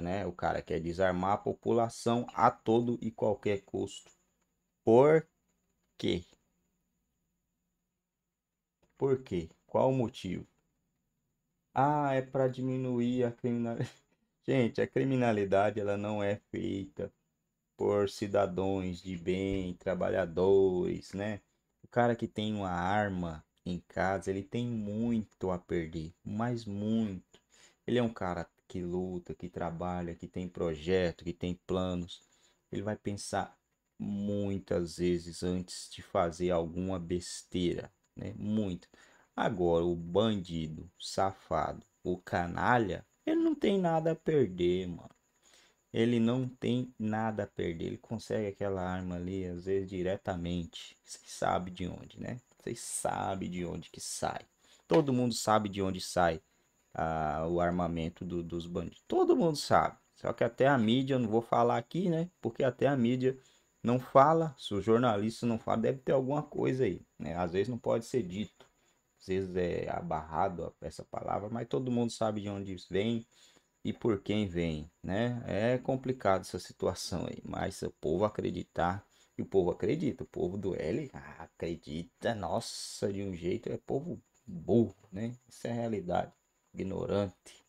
né? O cara quer desarmar a população a todo e qualquer custo. Por quê? Por quê? Qual o motivo? Ah, é para diminuir a criminalidade. Gente, a criminalidade ela não é feita por cidadãos de bem, trabalhadores, né? O cara que tem uma arma em casa, ele tem muito a perder, mas muito. Ele é um cara que luta, que trabalha, que tem projeto, que tem planos, ele vai pensar muitas vezes antes de fazer alguma besteira, né? Muito. Agora, o bandido, safado, o canalha, ele não tem nada a perder, mano. Ele não tem nada a perder. Ele consegue aquela arma ali, às vezes, diretamente. Você sabe de onde, né? Você sabe de onde que sai. Todo mundo sabe de onde sai a, o armamento do, dos bandidos. Todo mundo sabe. Só que até a mídia, eu não vou falar aqui, né? Porque até a mídia não fala, se o jornalista não fala, deve ter alguma coisa aí. Né? Às vezes não pode ser dito. Às vezes é abarrado essa palavra, mas todo mundo sabe de onde vem e por quem vem, né? É complicado essa situação aí, mas o povo acreditar, e o povo acredita, o povo do L acredita, nossa, de um jeito, é povo burro, né? Isso é a realidade ignorante